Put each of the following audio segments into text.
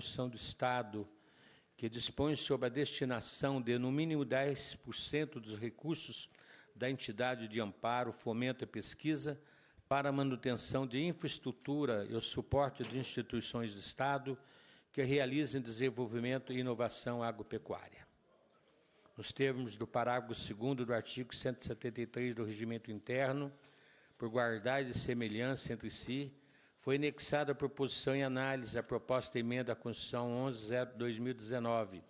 Constituição do Estado, que dispõe sobre a destinação de no mínimo 10% dos recursos da entidade de amparo, fomento e pesquisa para a manutenção de infraestrutura e o suporte de instituições do Estado que realizem desenvolvimento e inovação agropecuária. Nos termos do parágrafo 2 do artigo 173 do Regimento Interno, por guardar de semelhança entre si foi anexada a proposição em análise à proposta de emenda à Constituição 11.0/2019,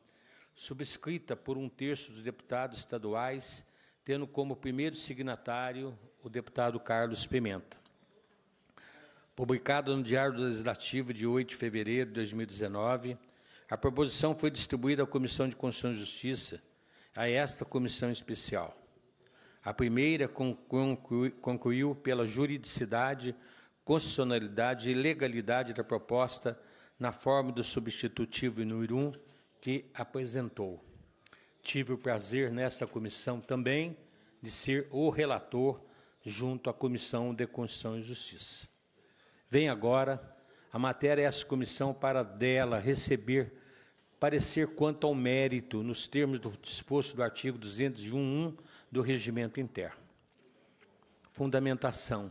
subscrita por um terço dos deputados estaduais, tendo como primeiro signatário o deputado Carlos Pimenta. Publicada no Diário Legislativo de 8 de fevereiro de 2019, a proposição foi distribuída à Comissão de Constituição e Justiça, a esta comissão especial. A primeira concluiu pela juridicidade constitucionalidade e legalidade da proposta na forma do substitutivo número 1 que apresentou. Tive o prazer nessa comissão também de ser o relator junto à Comissão de Constituição e Justiça. Vem agora a matéria essa comissão para dela receber parecer quanto ao mérito nos termos do disposto do artigo 201 do Regimento Interno. Fundamentação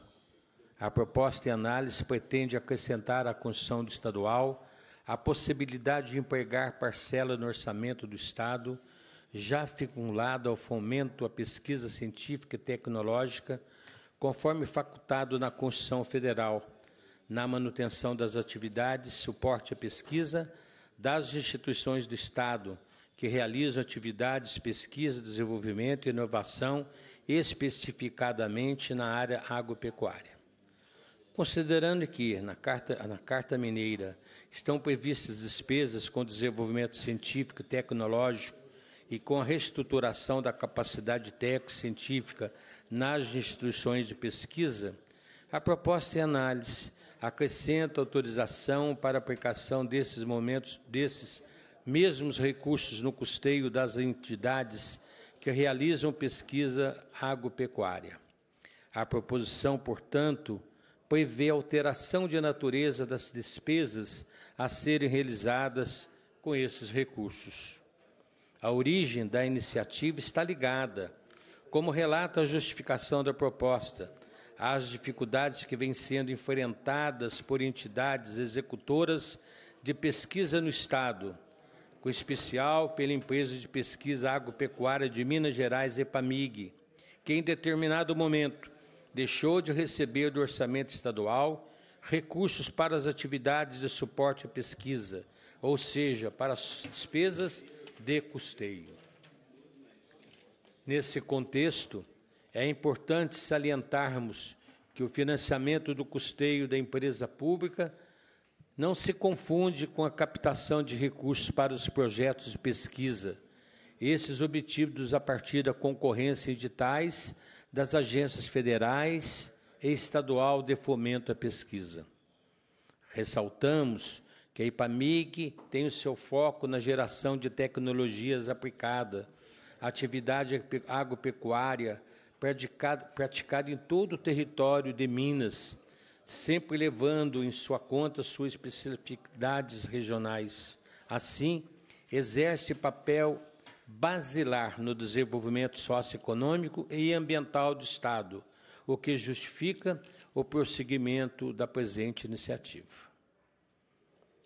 a proposta em análise pretende acrescentar à Constituição Estadual a possibilidade de empregar parcela no orçamento do Estado, já vinculada ao fomento à pesquisa científica e tecnológica, conforme facultado na Constituição Federal, na manutenção das atividades, suporte à pesquisa das instituições do Estado que realizam atividades, pesquisa, desenvolvimento e inovação especificadamente na área agropecuária. Considerando que na Carta, na Carta Mineira estão previstas despesas com desenvolvimento científico e tecnológico e com a reestruturação da capacidade técnico-científica nas instituições de pesquisa, a proposta em análise acrescenta autorização para aplicação desses momentos, desses mesmos recursos no custeio das entidades que realizam pesquisa agropecuária. A proposição, portanto, prevê alteração de natureza das despesas a serem realizadas com esses recursos. A origem da iniciativa está ligada, como relata a justificação da proposta, às dificuldades que vêm sendo enfrentadas por entidades executoras de pesquisa no Estado, com especial pela empresa de pesquisa agropecuária de Minas Gerais, EPAMIG, que em determinado momento deixou de receber do orçamento estadual recursos para as atividades de suporte à pesquisa, ou seja, para as despesas de custeio. Nesse contexto, é importante salientarmos que o financiamento do custeio da empresa pública não se confunde com a captação de recursos para os projetos de pesquisa, esses obtidos a partir da concorrência de tais das agências federais e estadual de fomento à pesquisa. Ressaltamos que a IPAMIG tem o seu foco na geração de tecnologias aplicadas, atividade agropecuária praticada, praticada em todo o território de Minas, sempre levando em sua conta suas especificidades regionais. Assim, exerce papel basilar no desenvolvimento socioeconômico e ambiental do Estado, o que justifica o prosseguimento da presente iniciativa.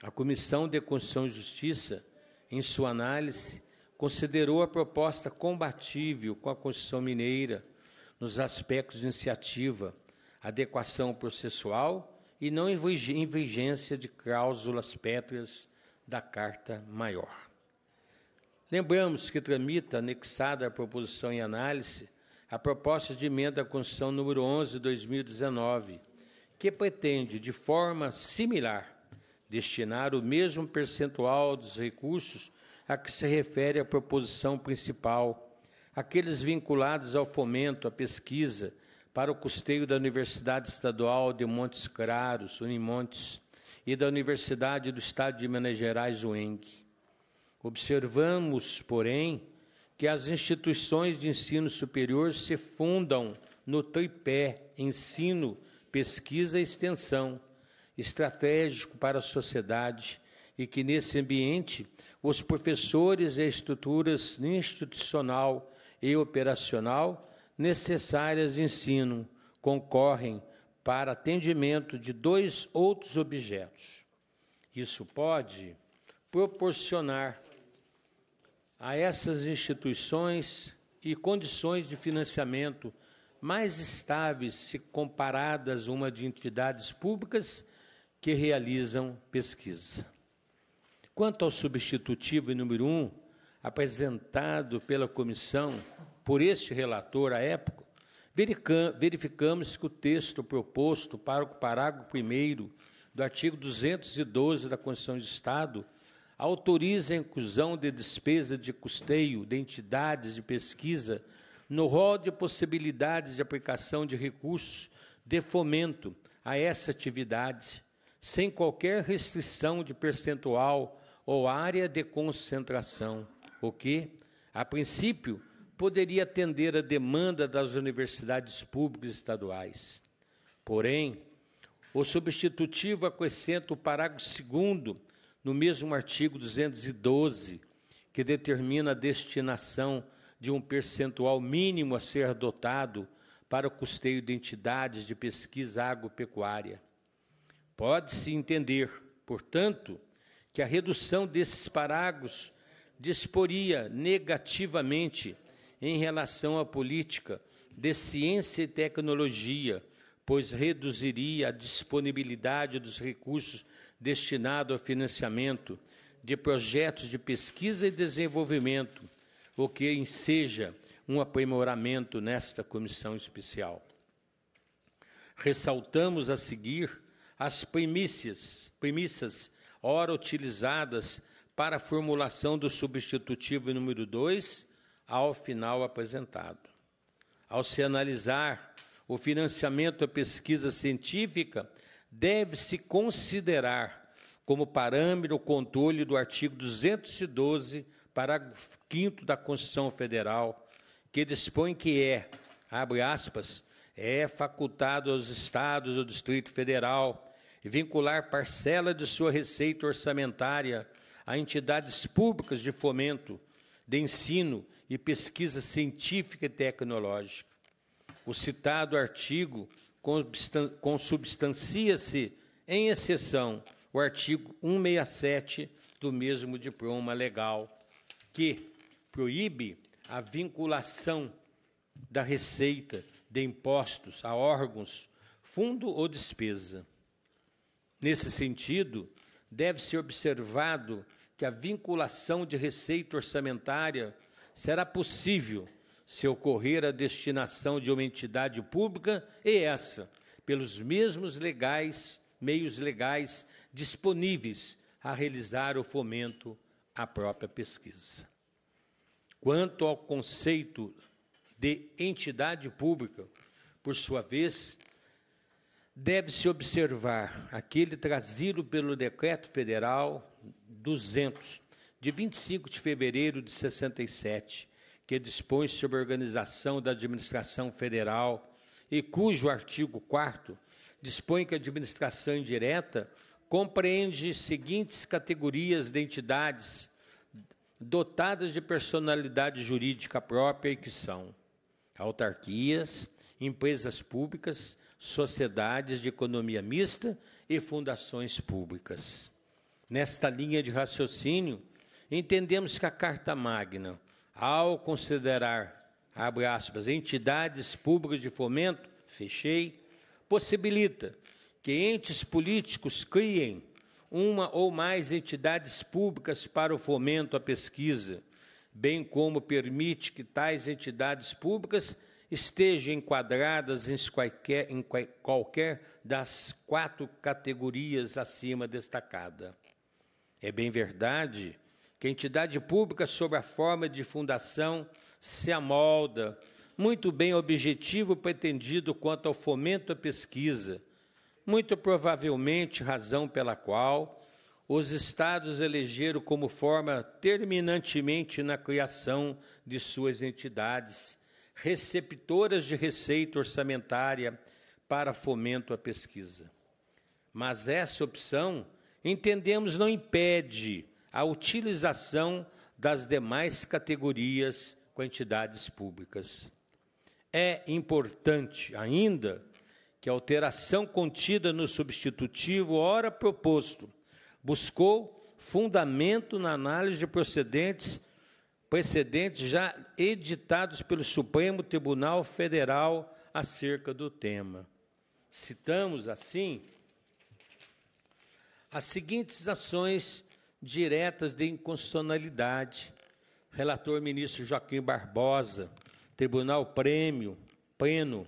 A Comissão de Constituição e Justiça, em sua análise, considerou a proposta compatível com a Constituição Mineira nos aspectos de iniciativa, adequação processual e não em vigência de cláusulas pétreas da Carta Maior. Lembramos que tramita, anexada à proposição em análise, a proposta de emenda à Constituição número 11 de 2019, que pretende, de forma similar, destinar o mesmo percentual dos recursos a que se refere a proposição principal, aqueles vinculados ao fomento, à pesquisa, para o custeio da Universidade Estadual de Montes Claros, Unimontes, e da Universidade do Estado de Minas Gerais, UENG Observamos, porém, que as instituições de ensino superior se fundam no tripé ensino, pesquisa e extensão, estratégico para a sociedade, e que nesse ambiente os professores e estruturas institucional e operacional necessárias de ensino concorrem para atendimento de dois outros objetos. Isso pode proporcionar a essas instituições e condições de financiamento mais estáveis se comparadas uma de entidades públicas que realizam pesquisa. Quanto ao substitutivo número um, apresentado pela comissão por este relator à época, verificamos que o texto proposto para o parágrafo 1 do artigo 212 da Constituição de Estado autoriza a inclusão de despesa de custeio de entidades de pesquisa no rol de possibilidades de aplicação de recursos de fomento a essa atividade, sem qualquer restrição de percentual ou área de concentração, o que, a princípio, poderia atender a demanda das universidades públicas estaduais. Porém, o substitutivo acrescenta o parágrafo 2 no mesmo artigo 212, que determina a destinação de um percentual mínimo a ser adotado para o custeio de entidades de pesquisa agropecuária. Pode-se entender, portanto, que a redução desses parágrafos disporia negativamente em relação à política de ciência e tecnologia, pois reduziria a disponibilidade dos recursos destinado ao financiamento de projetos de pesquisa e desenvolvimento, o que enseja um aprimoramento nesta comissão especial. Ressaltamos a seguir as premissas, premissas ora utilizadas para a formulação do substitutivo número 2 ao final apresentado. Ao se analisar o financiamento à pesquisa científica deve-se considerar como parâmetro o controle do artigo 212, parágrafo 5 da Constituição Federal, que dispõe que é, abre aspas, é facultado aos estados ou Distrito Federal vincular parcela de sua receita orçamentária a entidades públicas de fomento, de ensino e pesquisa científica e tecnológica. O citado artigo consubstancia-se, em exceção, o artigo 167 do mesmo diploma legal, que proíbe a vinculação da receita de impostos a órgãos, fundo ou despesa. Nesse sentido, deve ser observado que a vinculação de receita orçamentária será possível se ocorrer a destinação de uma entidade pública e é essa, pelos mesmos legais, meios legais disponíveis a realizar o fomento à própria pesquisa. Quanto ao conceito de entidade pública, por sua vez, deve-se observar aquele trazido pelo Decreto Federal 200, de 25 de fevereiro de 67, que dispõe sobre a organização da administração federal e cujo artigo 4 dispõe que a administração indireta compreende seguintes categorias de entidades dotadas de personalidade jurídica própria e que são autarquias, empresas públicas, sociedades de economia mista e fundações públicas. Nesta linha de raciocínio, entendemos que a Carta Magna ao considerar, abre aspas, entidades públicas de fomento, fechei, possibilita que entes políticos criem uma ou mais entidades públicas para o fomento à pesquisa, bem como permite que tais entidades públicas estejam enquadradas em qualquer, em qualquer das quatro categorias acima destacada. É bem verdade que a entidade pública, sob a forma de fundação, se amolda muito bem objetivo pretendido quanto ao fomento à pesquisa, muito provavelmente razão pela qual os estados elegeram como forma terminantemente na criação de suas entidades receptoras de receita orçamentária para fomento à pesquisa. Mas essa opção, entendemos, não impede a utilização das demais categorias com entidades públicas. É importante ainda que a alteração contida no substitutivo, ora proposto, buscou fundamento na análise de procedentes precedentes já editados pelo Supremo Tribunal Federal acerca do tema. Citamos, assim, as seguintes ações diretas de inconstitucionalidade. Relator ministro Joaquim Barbosa, Tribunal Prêmio, Pleno.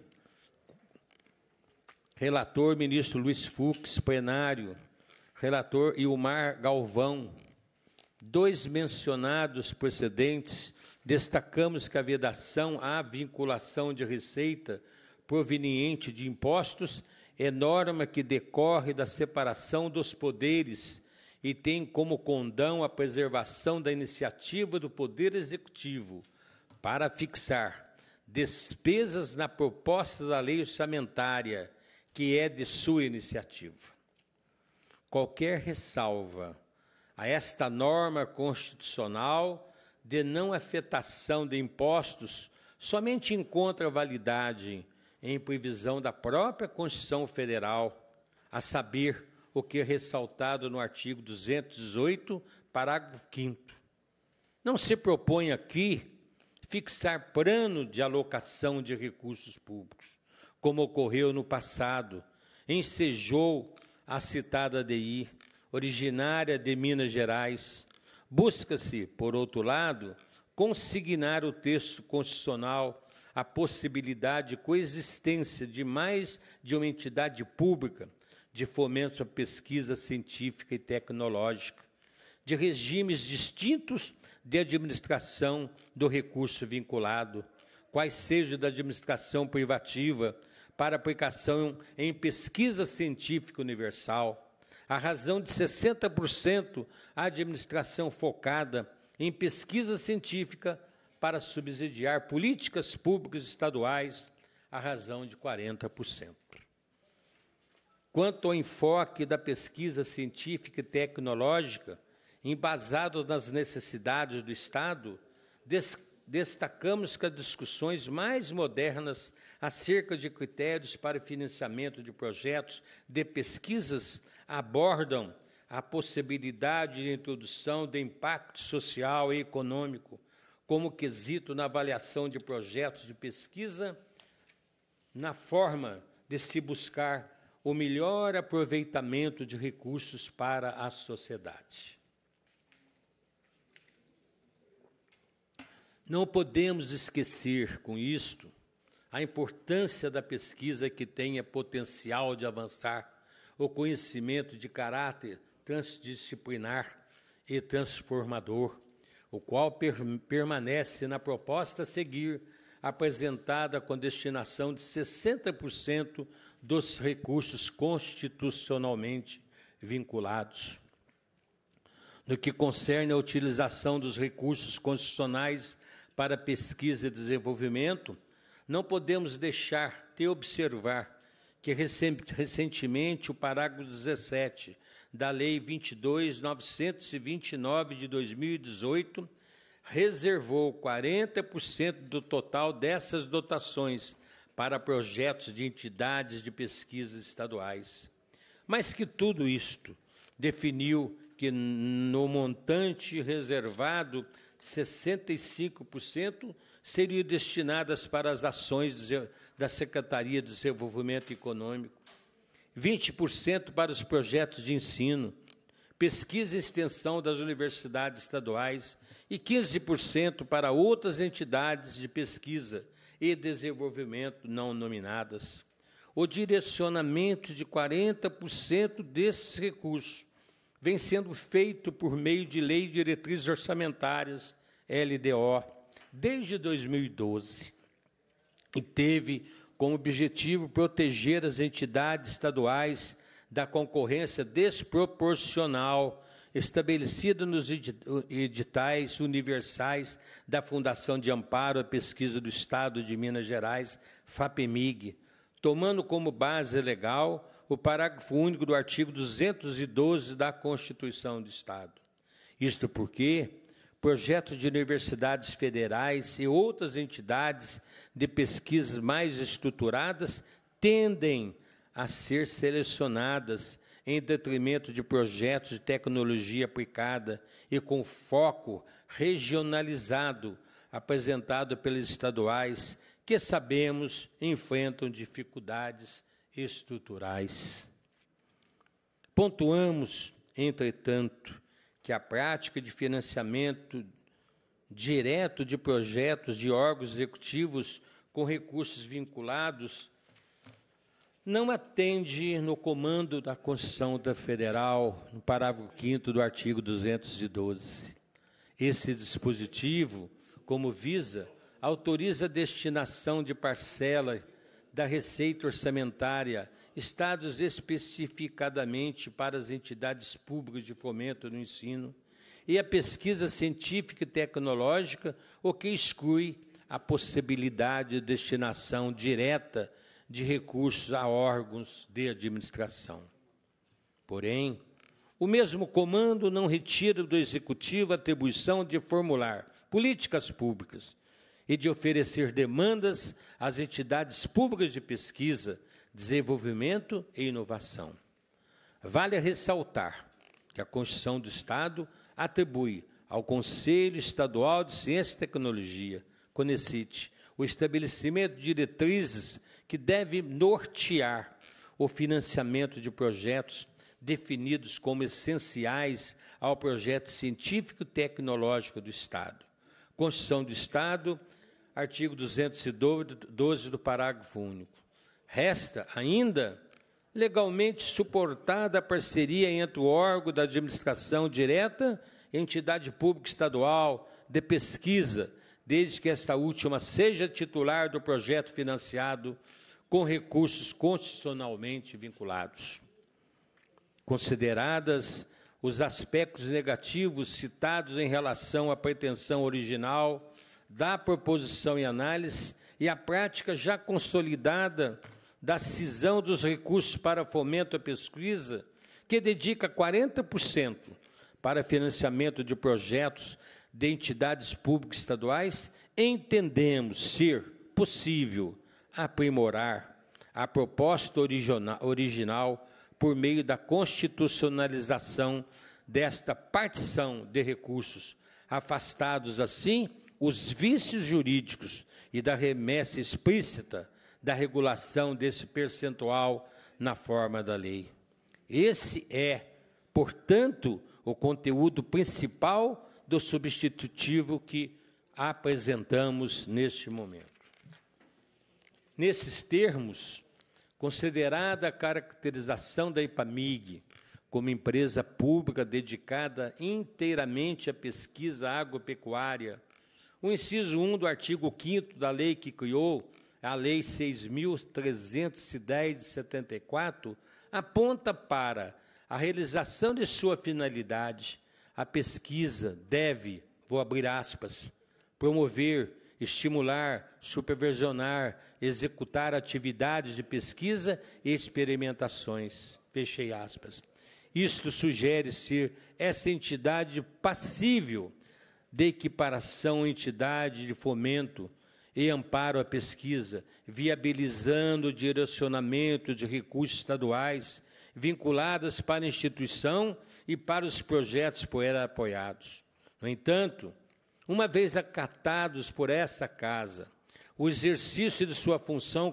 Relator ministro Luiz Fux, plenário. Relator Ilmar Galvão. Dois mencionados precedentes, destacamos que a vedação à vinculação de receita proveniente de impostos é norma que decorre da separação dos poderes e tem como condão a preservação da iniciativa do Poder Executivo para fixar despesas na proposta da lei orçamentária, que é de sua iniciativa. Qualquer ressalva a esta norma constitucional de não afetação de impostos somente encontra validade em previsão da própria Constituição Federal, a saber, o que é ressaltado no artigo 218, parágrafo 5. Não se propõe aqui fixar plano de alocação de recursos públicos, como ocorreu no passado, ensejou a citada DI, originária de Minas Gerais. Busca-se, por outro lado, consignar o texto constitucional a possibilidade de coexistência de mais de uma entidade pública de fomento à pesquisa científica e tecnológica, de regimes distintos de administração do recurso vinculado, quais sejam da administração privativa, para aplicação em pesquisa científica universal, a razão de 60% à administração focada em pesquisa científica para subsidiar políticas públicas estaduais, a razão de 40%. Quanto ao enfoque da pesquisa científica e tecnológica, embasado nas necessidades do Estado, des destacamos que as discussões mais modernas acerca de critérios para financiamento de projetos de pesquisas abordam a possibilidade de introdução de impacto social e econômico como quesito na avaliação de projetos de pesquisa, na forma de se buscar o melhor aproveitamento de recursos para a sociedade. Não podemos esquecer com isto a importância da pesquisa que tenha potencial de avançar o conhecimento de caráter transdisciplinar e transformador, o qual per permanece na proposta a seguir, apresentada com destinação de 60% dos recursos constitucionalmente vinculados. No que concerne à utilização dos recursos constitucionais para pesquisa e desenvolvimento, não podemos deixar de observar que recentemente o parágrafo 17 da Lei 22.929 de 2018 reservou 40% do total dessas dotações para projetos de entidades de pesquisas estaduais. Mas que tudo isto definiu que no montante reservado, 65% seriam destinadas para as ações da Secretaria de Desenvolvimento Econômico, 20% para os projetos de ensino, pesquisa e extensão das universidades estaduais e 15% para outras entidades de pesquisa, e desenvolvimento não nominadas. O direcionamento de 40% desses recursos vem sendo feito por meio de Lei de Diretrizes Orçamentárias, LDO, desde 2012, e teve como objetivo proteger as entidades estaduais da concorrência desproporcional estabelecido nos editais universais da Fundação de Amparo à Pesquisa do Estado de Minas Gerais, FAPEMIG, tomando como base legal o parágrafo único do artigo 212 da Constituição do Estado. Isto porque projetos de universidades federais e outras entidades de pesquisas mais estruturadas tendem a ser selecionadas em detrimento de projetos de tecnologia aplicada e com foco regionalizado apresentado pelos estaduais que sabemos enfrentam dificuldades estruturais. Pontuamos, entretanto, que a prática de financiamento direto de projetos de órgãos executivos com recursos vinculados não atende no comando da Constituição da Federal, no parágrafo 5 do artigo 212. Esse dispositivo, como visa, autoriza a destinação de parcela da receita orçamentária, estados especificadamente para as entidades públicas de fomento no ensino, e a pesquisa científica e tecnológica, o que exclui a possibilidade de destinação direta de recursos a órgãos de administração. Porém, o mesmo comando não retira do executivo a atribuição de formular políticas públicas e de oferecer demandas às entidades públicas de pesquisa, desenvolvimento e inovação. Vale ressaltar que a Constituição do Estado atribui ao Conselho Estadual de Ciência e Tecnologia, CONECIT, o estabelecimento de diretrizes que deve nortear o financiamento de projetos definidos como essenciais ao projeto científico-tecnológico do Estado. Constituição do Estado, artigo 212 do parágrafo único. Resta ainda legalmente suportada a parceria entre o órgão da administração direta e a entidade pública estadual de pesquisa, desde que esta última seja titular do projeto financiado com recursos constitucionalmente vinculados. Consideradas os aspectos negativos citados em relação à pretensão original da proposição e análise e a prática já consolidada da cisão dos recursos para fomento à pesquisa, que dedica 40% para financiamento de projetos de entidades públicas estaduais, entendemos ser possível aprimorar a proposta original por meio da constitucionalização desta partição de recursos, afastados assim os vícios jurídicos e da remessa explícita da regulação desse percentual na forma da lei. Esse é, portanto, o conteúdo principal do substitutivo que apresentamos neste momento. Nesses termos, considerada a caracterização da IPAMIG como empresa pública dedicada inteiramente à pesquisa agropecuária, o inciso 1 do artigo 5 da lei que criou a Lei 6.310 de 74 aponta para a realização de sua finalidade. A pesquisa deve, vou abrir aspas, promover estimular, supervisionar, executar atividades de pesquisa e experimentações. Fechei aspas. Isto sugere ser essa entidade passível de equiparação entidade de fomento e amparo à pesquisa, viabilizando o direcionamento de recursos estaduais vinculadas para a instituição e para os projetos por ela apoiados. No entanto, uma vez acatados por essa casa, o exercício de sua função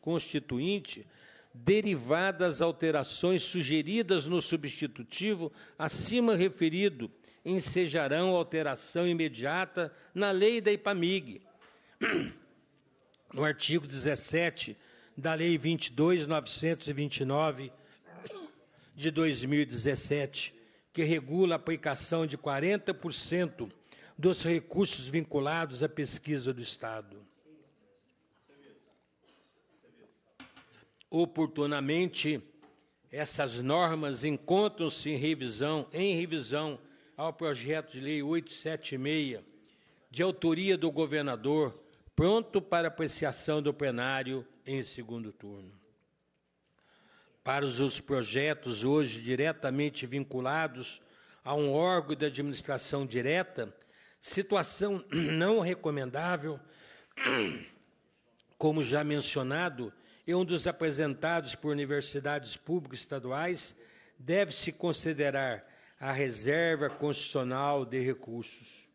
constituinte, derivadas alterações sugeridas no substitutivo acima referido, ensejarão alteração imediata na lei da IPAMIG. No artigo 17 da Lei 22.929 de 2017, que regula a aplicação de 40% dos recursos vinculados à pesquisa do Estado. Oportunamente, essas normas encontram-se em revisão, em revisão ao projeto de lei 876, de autoria do governador, pronto para apreciação do plenário em segundo turno. Para os projetos hoje diretamente vinculados a um órgão de administração direta, Situação não recomendável, como já mencionado, e um dos apresentados por universidades públicas estaduais, deve-se considerar a reserva constitucional de recursos.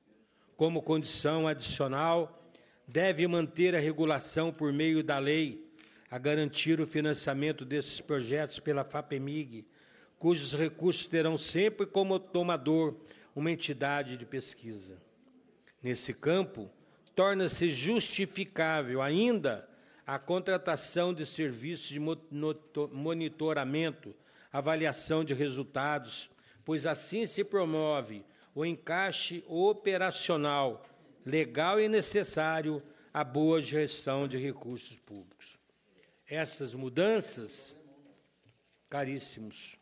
Como condição adicional, deve manter a regulação por meio da lei a garantir o financiamento desses projetos pela FAPEMIG, cujos recursos terão sempre como tomador uma entidade de pesquisa nesse campo, torna-se justificável ainda a contratação de serviços de monitoramento, avaliação de resultados, pois assim se promove o encaixe operacional, legal e necessário à boa gestão de recursos públicos. Essas mudanças, caríssimos,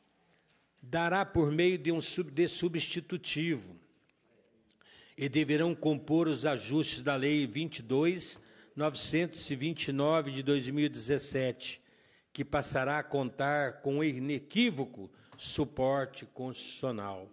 dará por meio de um de substitutivo e deverão compor os ajustes da Lei 22.929 de 2017, que passará a contar com o inequívoco suporte constitucional.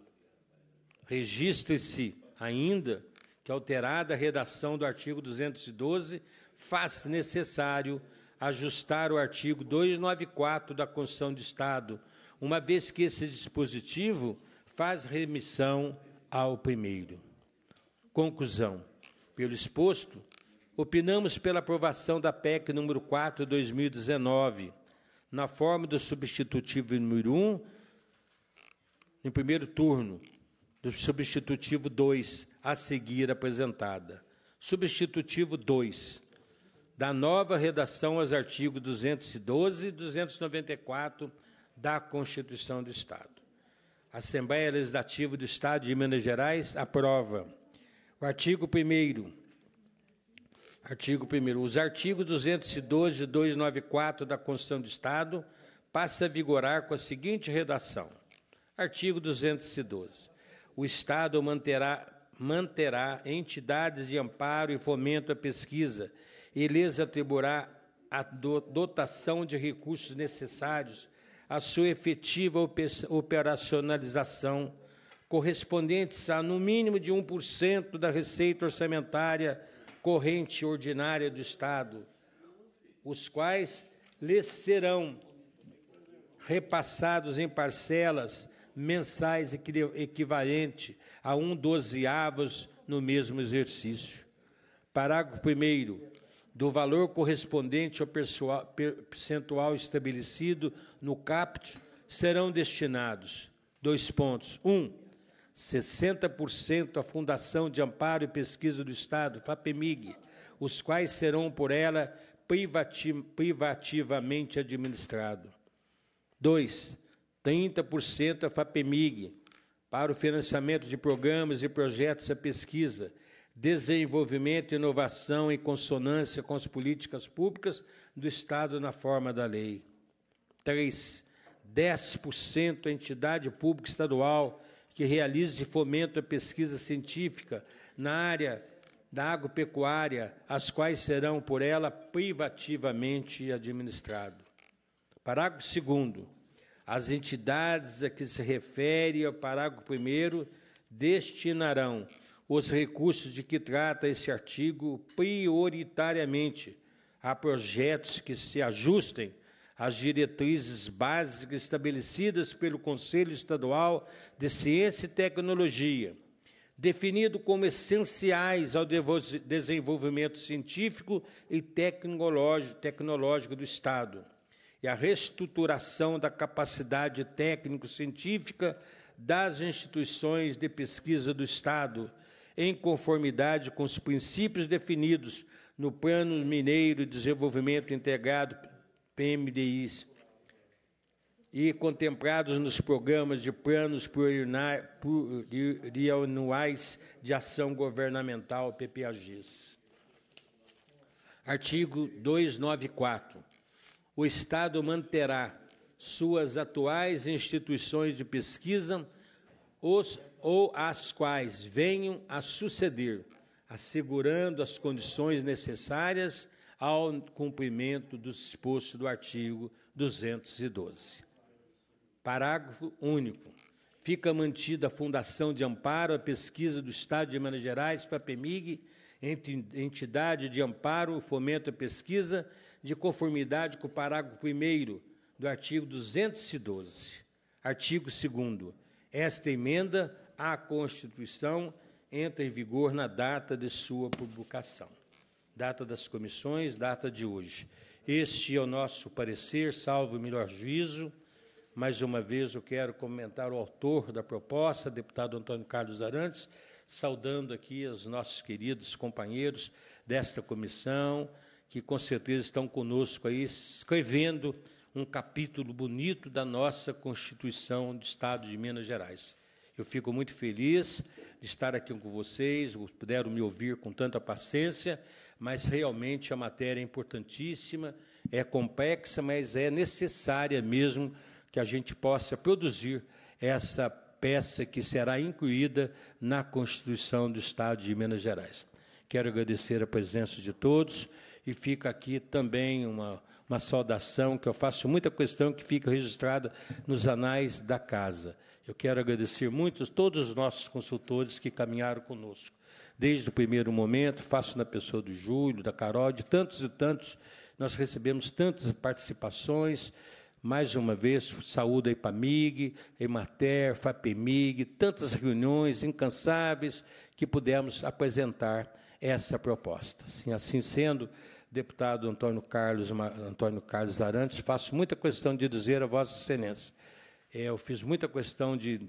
Registre-se ainda que alterada a redação do artigo 212 faz necessário ajustar o artigo 294 da Constituição do Estado, uma vez que esse dispositivo faz remissão ao primeiro. Conclusão. Pelo exposto, opinamos pela aprovação da PEC número 4 2019, na forma do substitutivo número 1, em primeiro turno, do substitutivo 2, a seguir apresentada. Substitutivo 2 da nova redação aos artigos 212 e 294 da Constituição do Estado. A Assembleia Legislativa do Estado de Minas Gerais aprova artigo 1 Artigo 1 Os artigos 212 e 294 da Constituição do Estado passa a vigorar com a seguinte redação. Artigo 212. O Estado manterá manterá entidades de amparo e fomento à pesquisa e lhes atribuirá a dotação de recursos necessários à sua efetiva operacionalização correspondentes a no mínimo de 1% da receita orçamentária corrente ordinária do Estado, os quais lhes serão repassados em parcelas mensais equivalente a um dozeavos no mesmo exercício. Parágrafo 1 do valor correspondente ao percentual estabelecido no caput serão destinados dois pontos. Um, 60% a Fundação de Amparo e Pesquisa do Estado, FAPEMIG, os quais serão por ela privativamente administrado. 2. 30% a FAPEMIG, para o financiamento de programas e projetos de pesquisa, desenvolvimento e inovação em consonância com as políticas públicas do Estado na forma da lei. 3. 10% a entidade pública estadual que realize fomenta a pesquisa científica na área da agropecuária, as quais serão por ela privativamente administrado. Parágrafo 2 As entidades a que se refere ao parágrafo 1 destinarão os recursos de que trata este artigo prioritariamente a projetos que se ajustem as diretrizes básicas estabelecidas pelo Conselho Estadual de Ciência e Tecnologia, definido como essenciais ao desenvolvimento científico e tecnológico, do Estado, e a reestruturação da capacidade técnico-científica das instituições de pesquisa do Estado, em conformidade com os princípios definidos no Plano Mineiro de Desenvolvimento Integrado PMDIs, e contemplados nos programas de planos plurianuais de ação governamental, PPAGs. Artigo 294. O Estado manterá suas atuais instituições de pesquisa os, ou as quais venham a suceder, assegurando as condições necessárias ao cumprimento do disposto do artigo 212. Parágrafo único. Fica mantida a Fundação de Amparo à Pesquisa do Estado de Minas Gerais para a PEMIG, entidade de amparo, fomento à pesquisa, de conformidade com o parágrafo 1 do artigo 212. Artigo 2 Esta emenda à Constituição entra em vigor na data de sua publicação data das comissões, data de hoje. Este é o nosso parecer, salvo o melhor juízo. Mais uma vez eu quero comentar o autor da proposta, deputado Antônio Carlos Arantes, saudando aqui os nossos queridos companheiros desta comissão, que com certeza estão conosco aí, escrevendo um capítulo bonito da nossa Constituição do Estado de Minas Gerais. Eu fico muito feliz de estar aqui com vocês, puderam me ouvir com tanta paciência mas realmente a matéria é importantíssima, é complexa, mas é necessária mesmo que a gente possa produzir essa peça que será incluída na Constituição do Estado de Minas Gerais. Quero agradecer a presença de todos e fica aqui também uma, uma saudação que eu faço muita questão que fica registrada nos anais da casa. Eu quero agradecer muito a todos os nossos consultores que caminharam conosco desde o primeiro momento, faço na pessoa do Júlio, da Carol, de tantos e tantos. Nós recebemos tantas participações. Mais uma vez, saúdo a IPAMIG, EMATER, FAPEMIG, tantas reuniões incansáveis que pudemos apresentar essa proposta. Assim, assim sendo, deputado Antônio Carlos, Antônio Carlos Arantes, faço muita questão de dizer a Vossa Excelência. É, eu fiz muita questão de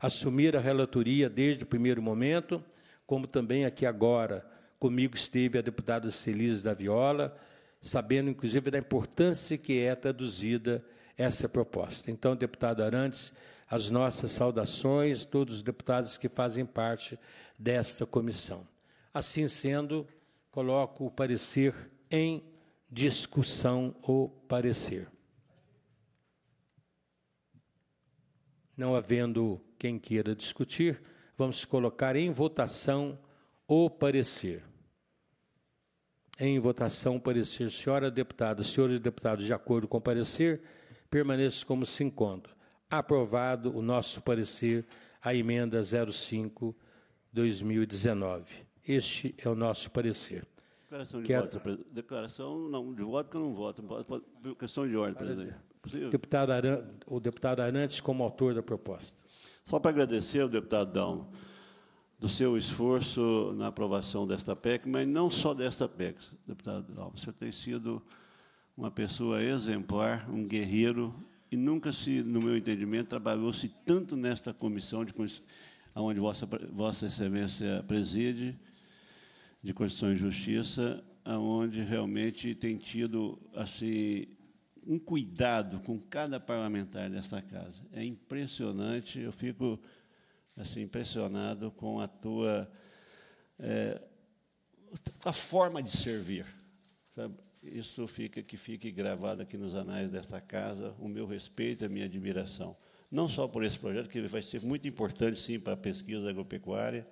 assumir a relatoria desde o primeiro momento, como também aqui agora comigo esteve a deputada Celise da Viola, sabendo inclusive da importância que é traduzida essa proposta. Então, deputado Arantes, as nossas saudações, todos os deputados que fazem parte desta comissão. Assim sendo, coloco o parecer em discussão ou parecer. Não havendo quem queira discutir, vamos colocar em votação o parecer. Em votação o parecer. Senhora deputada, senhores deputados, de acordo com o parecer, permaneça como se encontra. Aprovado o nosso parecer à emenda 05 2019. Este é o nosso parecer. Declaração de Quero... voto, declaração não, de voto que eu não voto. Questão de ordem, presidente. Deputado Aran... O deputado Arantes como autor da proposta. Só para agradecer ao deputado Dalmo do seu esforço na aprovação desta PEC, mas não só desta PEC, deputado Dalmo. Você tem sido uma pessoa exemplar, um guerreiro, e nunca se, no meu entendimento, trabalhou-se tanto nesta comissão de onde vossa, vossa Excelência preside, de Constituição e Justiça, aonde realmente tem tido assim um cuidado com cada parlamentar dessa casa. É impressionante, eu fico assim, impressionado com a tua é, a forma de servir. Sabe? Isso fica que fique gravado aqui nos anais desta casa, o meu respeito e a minha admiração. Não só por esse projeto, que vai ser muito importante, sim, para a pesquisa agropecuária,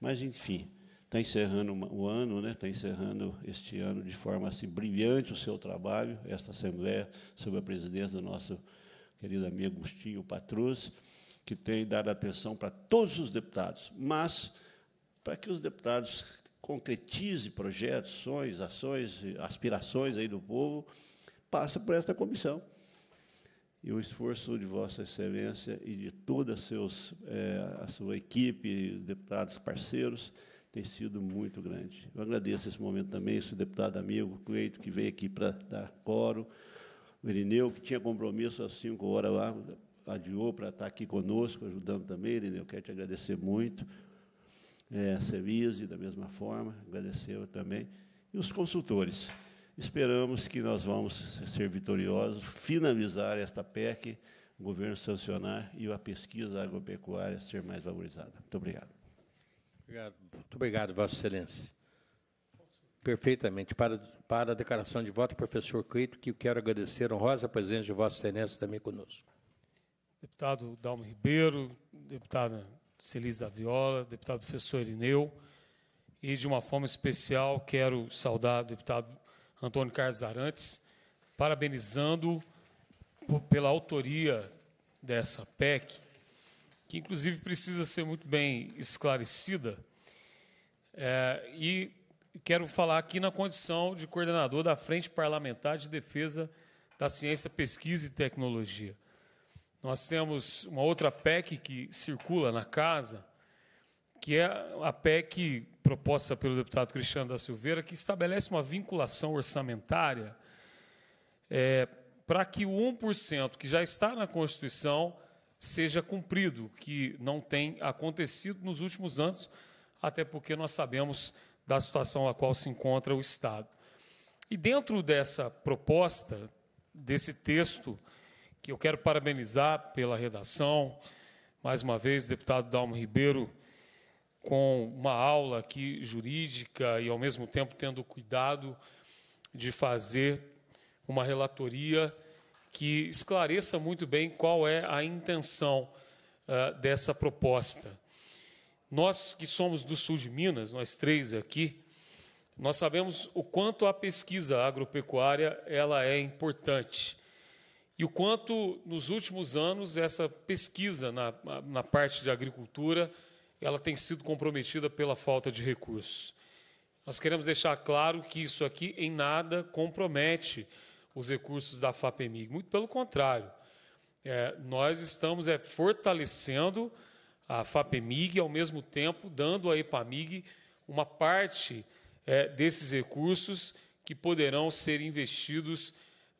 mas, enfim, está encerrando o ano, né? está encerrando este ano de forma assim, brilhante o seu trabalho, esta Assembleia, sob a presidência do nosso querido amigo Agostinho Patrus, que tem dado atenção para todos os deputados. Mas, para que os deputados concretizem projetos, sonhos, ações, aspirações aí do povo, passa por esta comissão. E o esforço de Vossa Excelência e de toda seus, é, a sua equipe, deputados parceiros, tem sido muito grande. Eu agradeço esse momento também, esse deputado amigo, o Cleito, que veio aqui para dar coro, o Irineu, que tinha compromisso às cinco horas lá, adiou para estar tá aqui conosco, ajudando também. Irineu, quero te agradecer muito. É, a Celise, da mesma forma, agradeceu também. E os consultores. Esperamos que nós vamos ser vitoriosos, finalizar esta PEC, o governo sancionar e a pesquisa agropecuária ser mais valorizada. Muito obrigado. Obrigado. Muito obrigado, Vossa Excelência. Perfeitamente. Para, para a declaração de voto, professor Cleito, que quero agradecer a honrosa presença de Vossa Excelência também conosco. Deputado Dalmo Ribeiro, deputada Celise da Viola, deputado professor Irineu, e de uma forma especial quero saudar o deputado Antônio Carlos Arantes, parabenizando pela autoria dessa PEC, que inclusive precisa ser muito bem esclarecida. É, e quero falar aqui na condição de coordenador da Frente Parlamentar de Defesa da Ciência, Pesquisa e Tecnologia. Nós temos uma outra PEC que circula na casa, que é a PEC proposta pelo deputado Cristiano da Silveira, que estabelece uma vinculação orçamentária é, para que o 1% que já está na Constituição seja cumprido, que não tem acontecido nos últimos anos, até porque nós sabemos da situação a qual se encontra o Estado. E dentro dessa proposta, desse texto, que eu quero parabenizar pela redação, mais uma vez, deputado Dalmo Ribeiro, com uma aula aqui jurídica e, ao mesmo tempo, tendo cuidado de fazer uma relatoria que esclareça muito bem qual é a intenção uh, dessa proposta. Nós que somos do sul de Minas, nós três aqui, nós sabemos o quanto a pesquisa agropecuária ela é importante e o quanto nos últimos anos essa pesquisa na, na parte de agricultura ela tem sido comprometida pela falta de recursos. Nós queremos deixar claro que isso aqui em nada compromete os recursos da FAPEMIG. Muito pelo contrário, é, nós estamos é, fortalecendo a FAPEMIG e, ao mesmo tempo, dando à EPAMIG uma parte é, desses recursos que poderão ser investidos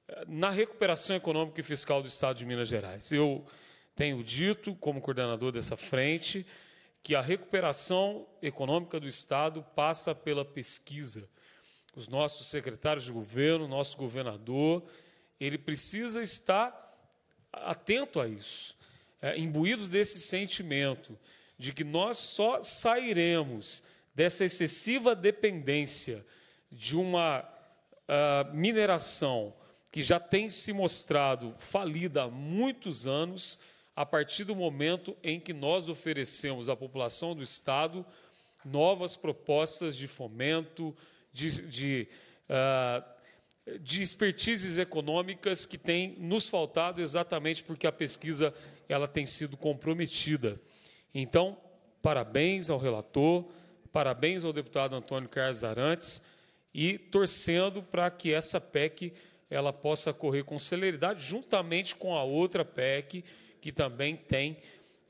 é, na recuperação econômica e fiscal do Estado de Minas Gerais. Eu tenho dito, como coordenador dessa frente, que a recuperação econômica do Estado passa pela pesquisa, os nossos secretários de governo, nosso governador, ele precisa estar atento a isso, é, imbuído desse sentimento de que nós só sairemos dessa excessiva dependência de uma uh, mineração que já tem se mostrado falida há muitos anos, a partir do momento em que nós oferecemos à população do Estado novas propostas de fomento, de, de, uh, de expertises econômicas que tem nos faltado exatamente porque a pesquisa ela tem sido comprometida. Então, parabéns ao relator, parabéns ao deputado Antônio Carlos Arantes e torcendo para que essa PEC ela possa correr com celeridade, juntamente com a outra PEC, que também tem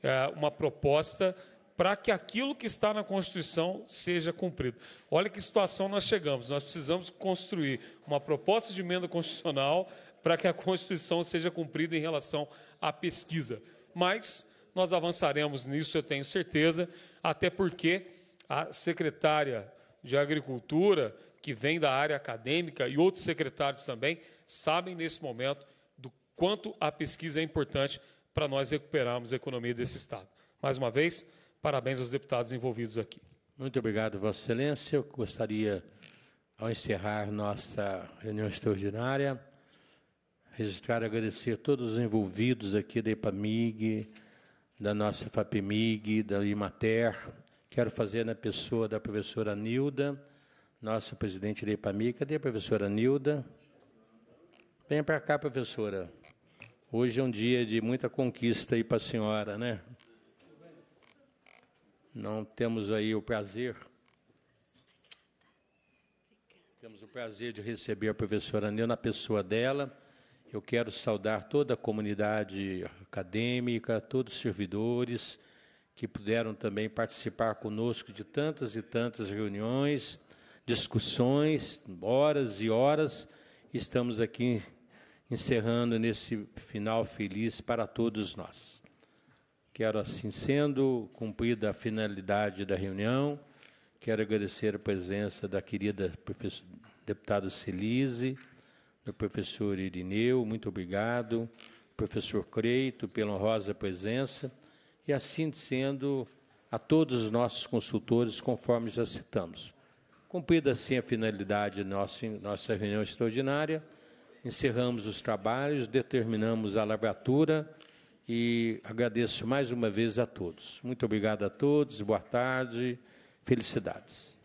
eh, uma proposta para que aquilo que está na Constituição seja cumprido. Olha que situação nós chegamos. Nós precisamos construir uma proposta de emenda constitucional para que a Constituição seja cumprida em relação à pesquisa. Mas nós avançaremos nisso, eu tenho certeza, até porque a secretária de Agricultura, que vem da área acadêmica, e outros secretários também, sabem nesse momento do quanto a pesquisa é importante para nós recuperarmos a economia desse Estado. Mais uma vez, Parabéns aos deputados envolvidos aqui. Muito obrigado, Vossa Excelência. Eu gostaria, ao encerrar nossa reunião extraordinária, registrar e agradecer a todos os envolvidos aqui da EPAMIG, da nossa FAPMIG, da IMATER. Quero fazer na pessoa da professora Nilda, nossa presidente da EPAMIG. Cadê a professora Nilda? Venha para cá, professora. Hoje é um dia de muita conquista aí para a senhora, né? Não temos aí o prazer. Temos o prazer de receber a professora Neu na pessoa dela. Eu quero saudar toda a comunidade acadêmica, todos os servidores que puderam também participar conosco de tantas e tantas reuniões, discussões, horas e horas. Estamos aqui encerrando nesse final feliz para todos nós. Quero, assim sendo, cumprida a finalidade da reunião, quero agradecer a presença da querida deputada Celise, do professor Irineu, muito obrigado, professor Creito, pela honrosa presença, e assim sendo, a todos os nossos consultores, conforme já citamos. Cumprida assim a finalidade da nossa, nossa reunião extraordinária, encerramos os trabalhos, determinamos a labratura e agradeço mais uma vez a todos. Muito obrigado a todos, boa tarde, felicidades.